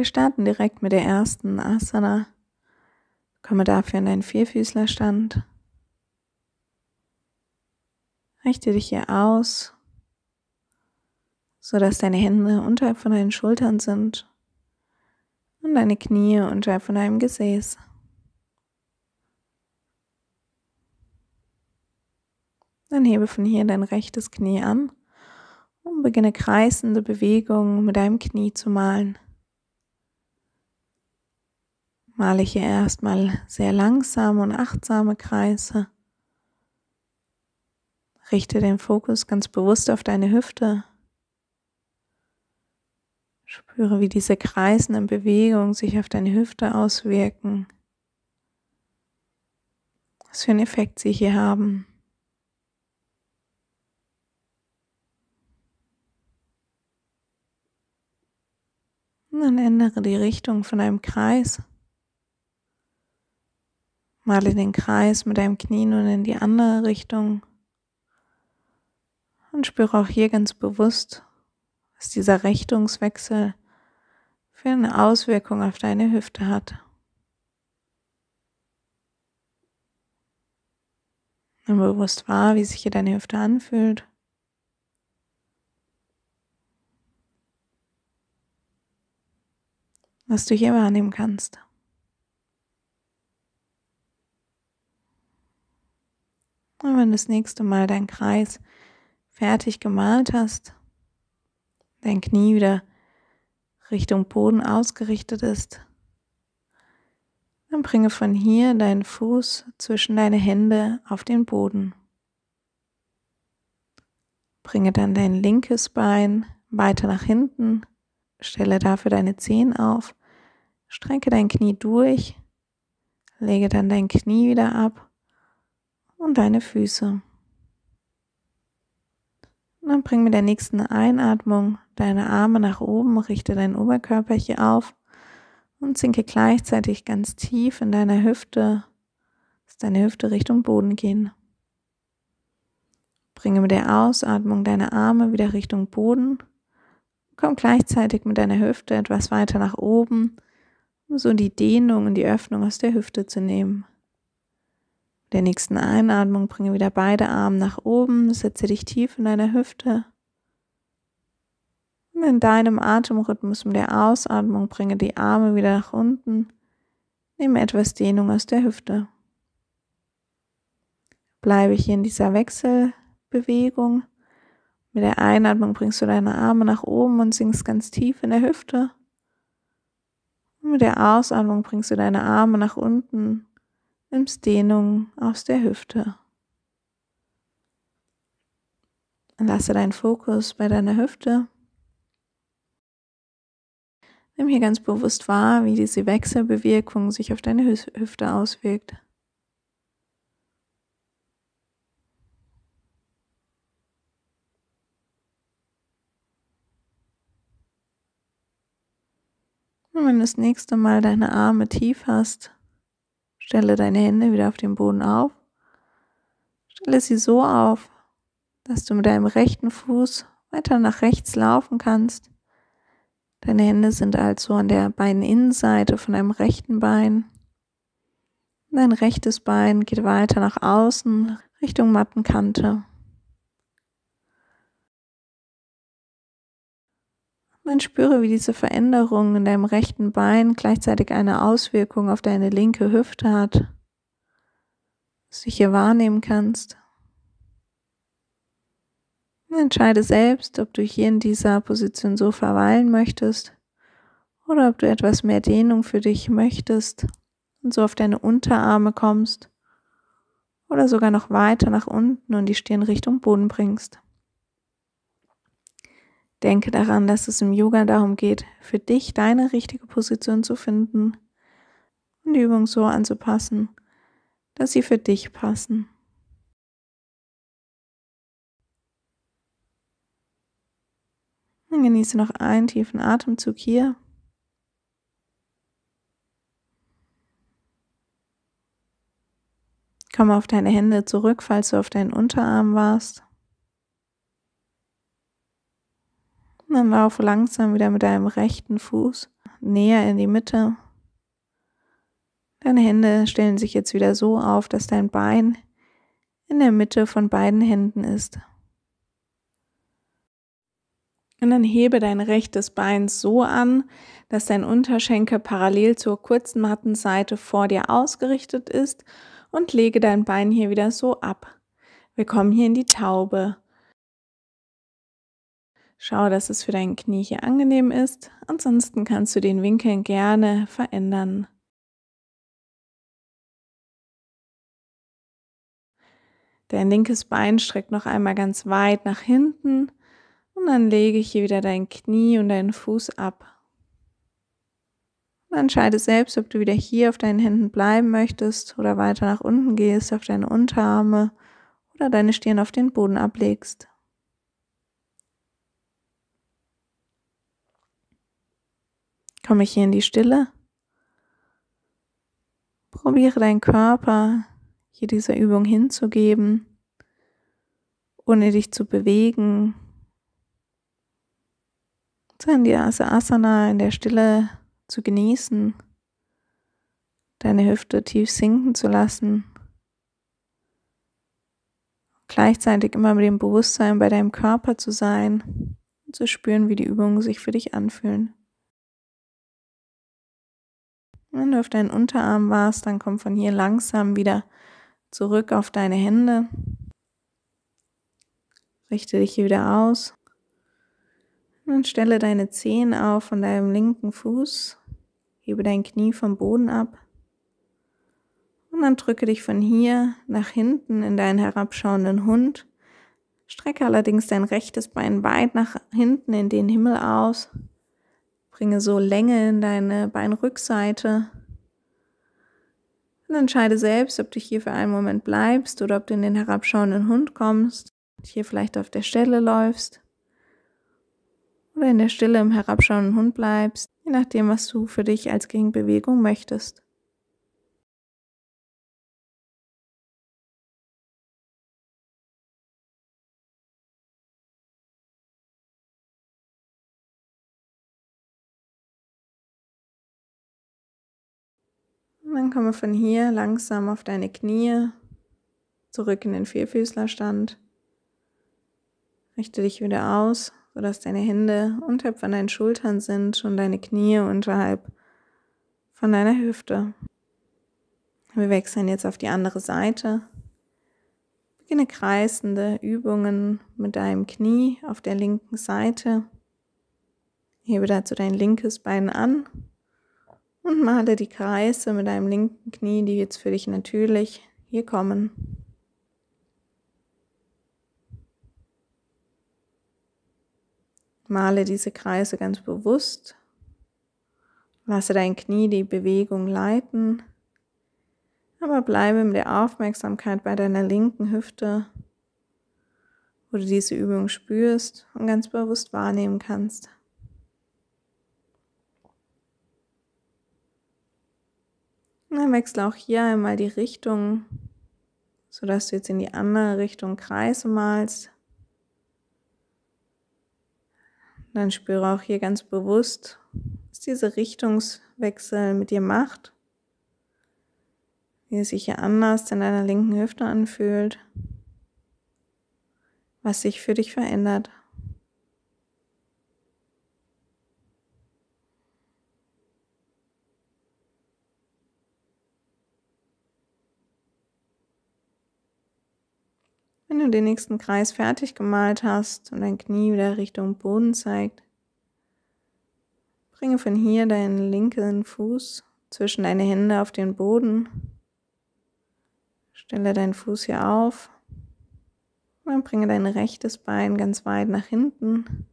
Wir starten direkt mit der ersten Asana. Komme dafür in deinen Vierfüßlerstand. Richte dich hier aus, sodass deine Hände unterhalb von deinen Schultern sind und deine Knie unterhalb von deinem Gesäß. Dann hebe von hier dein rechtes Knie an und beginne kreisende Bewegungen mit deinem Knie zu malen male ich hier erstmal sehr langsame und achtsame Kreise. Richte den Fokus ganz bewusst auf deine Hüfte. Spüre, wie diese kreisenden Bewegungen sich auf deine Hüfte auswirken. Was für einen Effekt sie hier haben. Und dann ändere die Richtung von einem Kreis mal in den Kreis mit deinem Knie nun in die andere Richtung. Und spüre auch hier ganz bewusst, was dieser Richtungswechsel für eine Auswirkung auf deine Hüfte hat. Nimm bewusst wahr, wie sich hier deine Hüfte anfühlt. Was du hier wahrnehmen kannst. Und wenn du das nächste Mal deinen Kreis fertig gemalt hast, dein Knie wieder Richtung Boden ausgerichtet ist, dann bringe von hier deinen Fuß zwischen deine Hände auf den Boden. Bringe dann dein linkes Bein weiter nach hinten, stelle dafür deine Zehen auf, strecke dein Knie durch, lege dann dein Knie wieder ab und deine Füße. Und dann bring mit der nächsten Einatmung deine Arme nach oben, richte dein Oberkörper hier auf und sinke gleichzeitig ganz tief in deiner Hüfte, dass deine Hüfte Richtung Boden gehen. Bringe mit der Ausatmung deine Arme wieder Richtung Boden. Komm gleichzeitig mit deiner Hüfte etwas weiter nach oben, um so die Dehnung und die Öffnung aus der Hüfte zu nehmen der nächsten Einatmung bringe wieder beide Arme nach oben, setze dich tief in deiner Hüfte. Und in deinem Atemrhythmus mit der Ausatmung bringe die Arme wieder nach unten, nehme etwas Dehnung aus der Hüfte. Bleibe hier in dieser Wechselbewegung. Mit der Einatmung bringst du deine Arme nach oben und sinkst ganz tief in der Hüfte. Und mit der Ausatmung bringst du deine Arme nach unten nimmst Dehnung aus der Hüfte. Lasse deinen Fokus bei deiner Hüfte. Nimm hier ganz bewusst wahr, wie diese Wechselbewirkung sich auf deine Hüfte auswirkt. Und wenn du das nächste Mal deine Arme tief hast, Stelle deine Hände wieder auf den Boden auf. Stelle sie so auf, dass du mit deinem rechten Fuß weiter nach rechts laufen kannst. Deine Hände sind also an der Beininnenseite von deinem rechten Bein. Dein rechtes Bein geht weiter nach außen Richtung Mattenkante. Und spüre, wie diese Veränderung in deinem rechten Bein gleichzeitig eine Auswirkung auf deine linke Hüfte hat, dass du hier wahrnehmen kannst. Und entscheide selbst, ob du hier in dieser Position so verweilen möchtest oder ob du etwas mehr Dehnung für dich möchtest und so auf deine Unterarme kommst oder sogar noch weiter nach unten und die Stirn Richtung Boden bringst. Denke daran, dass es im Yoga darum geht, für dich deine richtige Position zu finden und die Übung so anzupassen, dass sie für dich passen. Dann genieße noch einen tiefen Atemzug hier. Komm auf deine Hände zurück, falls du auf deinen Unterarm warst. Dann lauf langsam wieder mit deinem rechten Fuß näher in die Mitte. Deine Hände stellen sich jetzt wieder so auf, dass dein Bein in der Mitte von beiden Händen ist. Und dann hebe dein rechtes Bein so an, dass dein Unterschenkel parallel zur kurzen Mattenseite vor dir ausgerichtet ist und lege dein Bein hier wieder so ab. Wir kommen hier in die Taube. Schau, dass es für dein Knie hier angenehm ist. Ansonsten kannst du den Winkel gerne verändern. Dein linkes Bein streckt noch einmal ganz weit nach hinten und dann lege ich hier wieder dein Knie und deinen Fuß ab. Und entscheide selbst, ob du wieder hier auf deinen Händen bleiben möchtest oder weiter nach unten gehst, auf deine Unterarme oder deine Stirn auf den Boden ablegst. Komme ich hier in die Stille? Probiere deinen Körper hier dieser Übung hinzugeben, ohne dich zu bewegen. Sein die Asana in der Stille zu genießen, deine Hüfte tief sinken zu lassen. Gleichzeitig immer mit dem Bewusstsein bei deinem Körper zu sein und zu spüren, wie die Übungen sich für dich anfühlen. Wenn du auf deinen Unterarm warst, dann komm von hier langsam wieder zurück auf deine Hände. Richte dich hier wieder aus. Und stelle deine Zehen auf von deinem linken Fuß. Hebe dein Knie vom Boden ab. Und dann drücke dich von hier nach hinten in deinen herabschauenden Hund. Strecke allerdings dein rechtes Bein weit nach hinten in den Himmel aus. Bringe so Länge in deine Beinrückseite. Und entscheide selbst, ob du hier für einen Moment bleibst oder ob du in den herabschauenden Hund kommst, hier vielleicht auf der Stelle läufst oder in der Stille im herabschauenden Hund bleibst, je nachdem, was du für dich als Gegenbewegung möchtest. komme von hier langsam auf deine Knie, zurück in den Vierfüßlerstand. Richte dich wieder aus, sodass deine Hände unterhalb von deinen Schultern sind und deine Knie unterhalb von deiner Hüfte. Wir wechseln jetzt auf die andere Seite. Beginne kreisende Übungen mit deinem Knie auf der linken Seite. Hebe dazu dein linkes Bein an und male die Kreise mit deinem linken Knie, die jetzt für dich natürlich hier kommen. Male diese Kreise ganz bewusst. Lasse dein Knie die Bewegung leiten, aber bleibe mit der Aufmerksamkeit bei deiner linken Hüfte, wo du diese Übung spürst und ganz bewusst wahrnehmen kannst. Dann wechsle auch hier einmal die Richtung, sodass du jetzt in die andere Richtung Kreise malst. Dann spüre auch hier ganz bewusst, was diese Richtungswechsel mit dir macht, wie es sich hier anders in deiner linken Hüfte anfühlt, was sich für dich verändert. den nächsten Kreis fertig gemalt hast und dein Knie wieder Richtung Boden zeigt, bringe von hier deinen linken Fuß zwischen deine Hände auf den Boden. Stelle deinen Fuß hier auf. dann bringe dein rechtes Bein ganz weit nach hinten.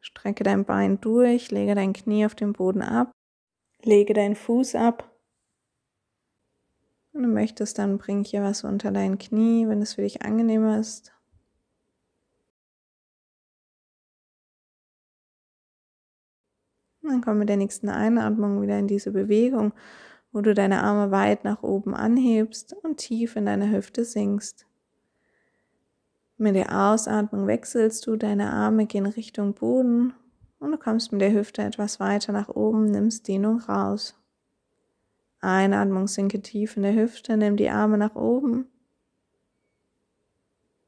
Strecke dein Bein durch, lege dein Knie auf den Boden ab. Lege deinen Fuß ab wenn du möchtest, dann bring hier was unter dein Knie, wenn es für dich angenehmer ist. dann komm mit der nächsten Einatmung wieder in diese Bewegung, wo du deine Arme weit nach oben anhebst und tief in deine Hüfte sinkst. Mit der Ausatmung wechselst du, deine Arme gehen Richtung Boden und du kommst mit der Hüfte etwas weiter nach oben, nimmst Dehnung raus. Einatmung sinke tief in der Hüfte, nimm die Arme nach oben.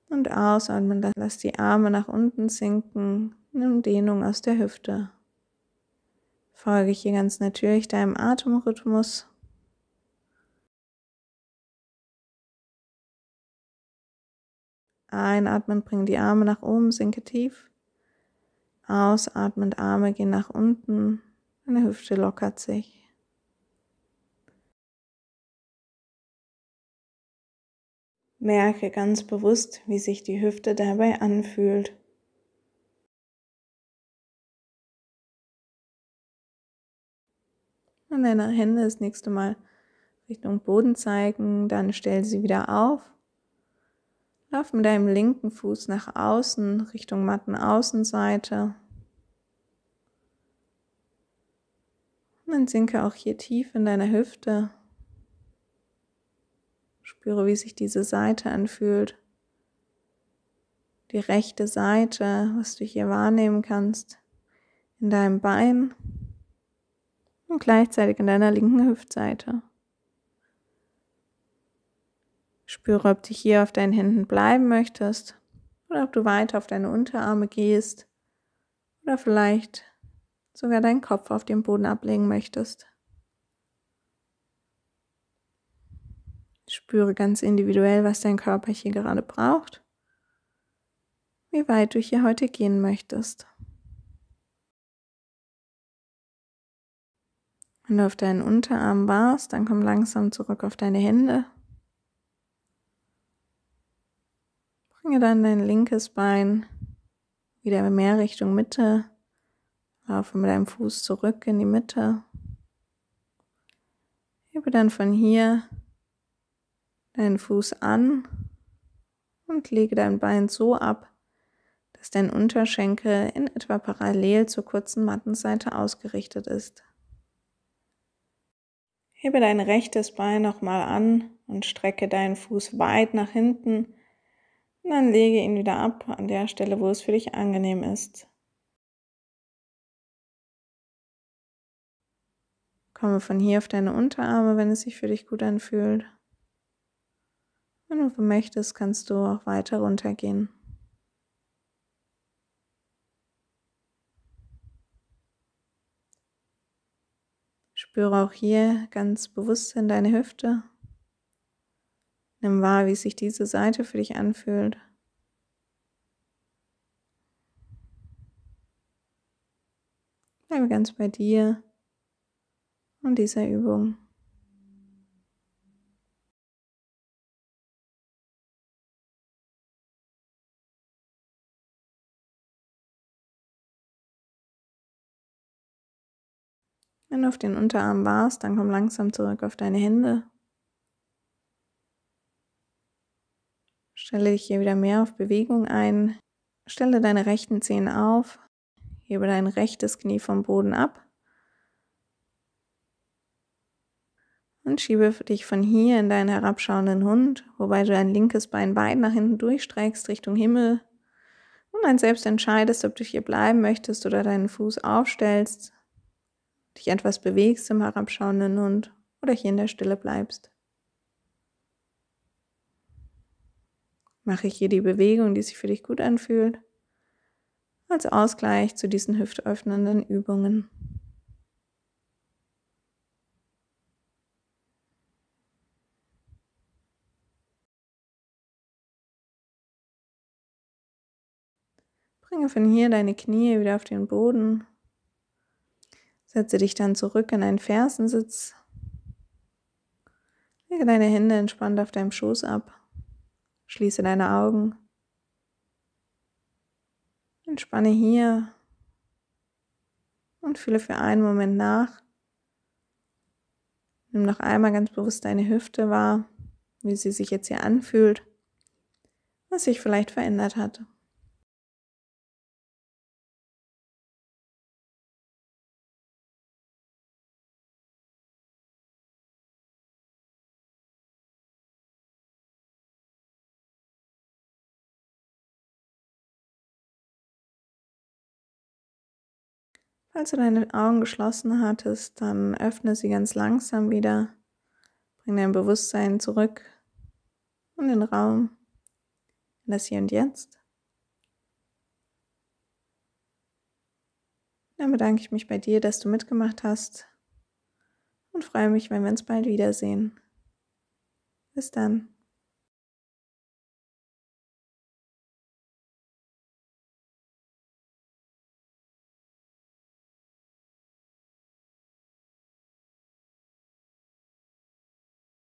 Und ausatmen, lass die Arme nach unten sinken, nimm Dehnung aus der Hüfte. Folge hier ganz natürlich deinem Atemrhythmus. Einatmen, bring die Arme nach oben, sinke tief. Ausatmen, Arme gehen nach unten, deine Hüfte lockert sich. Merke ganz bewusst, wie sich die Hüfte dabei anfühlt. Und deine Hände das nächste Mal Richtung Boden zeigen, dann stell sie wieder auf. Lauf mit deinem linken Fuß nach außen, Richtung Mattenaußenseite. Und dann sinke auch hier tief in deiner Hüfte. Spüre, wie sich diese Seite anfühlt. Die rechte Seite, was du hier wahrnehmen kannst, in deinem Bein und gleichzeitig in deiner linken Hüftseite. Spüre, ob du hier auf deinen Händen bleiben möchtest oder ob du weiter auf deine Unterarme gehst oder vielleicht sogar deinen Kopf auf den Boden ablegen möchtest. Spüre ganz individuell, was dein Körper hier gerade braucht, wie weit du hier heute gehen möchtest. Wenn du auf deinen Unterarm warst, dann komm langsam zurück auf deine Hände. Bringe dann dein linkes Bein wieder mehr Richtung Mitte. Laufe mit deinem Fuß zurück in die Mitte. Hebe dann von hier deinen Fuß an und lege dein Bein so ab, dass dein Unterschenkel in etwa parallel zur kurzen Mattenseite ausgerichtet ist. Hebe dein rechtes Bein nochmal an und strecke deinen Fuß weit nach hinten und dann lege ihn wieder ab an der Stelle, wo es für dich angenehm ist. Komme von hier auf deine Unterarme, wenn es sich für dich gut anfühlt. Wenn du möchtest, kannst du auch weiter runtergehen. Spüre auch hier ganz bewusst in deine Hüfte. Nimm wahr, wie sich diese Seite für dich anfühlt. Bleibe ganz bei dir und dieser Übung. Wenn du auf den Unterarm warst, dann komm langsam zurück auf deine Hände. Stelle dich hier wieder mehr auf Bewegung ein. Stelle deine rechten Zehen auf. Hebe dein rechtes Knie vom Boden ab. Und schiebe dich von hier in deinen herabschauenden Hund, wobei du dein linkes Bein weit nach hinten durchstreckst Richtung Himmel und dann selbst entscheidest, ob du hier bleiben möchtest oder deinen Fuß aufstellst dich etwas bewegst im herabschauenden Hund oder hier in der Stille bleibst. Mache ich hier die Bewegung, die sich für dich gut anfühlt, als Ausgleich zu diesen hüftöffnenden Übungen. Bringe von hier deine Knie wieder auf den Boden Setze dich dann zurück in einen Fersensitz. Lege deine Hände entspannt auf deinem Schoß ab. Schließe deine Augen. Entspanne hier und fühle für einen Moment nach. Nimm noch einmal ganz bewusst deine Hüfte wahr, wie sie sich jetzt hier anfühlt, was sich vielleicht verändert hat. Als du deine Augen geschlossen hattest, dann öffne sie ganz langsam wieder. Bring dein Bewusstsein zurück in den Raum, in das Hier und Jetzt. Dann bedanke ich mich bei dir, dass du mitgemacht hast und freue mich, wenn wir uns bald wiedersehen. Bis dann.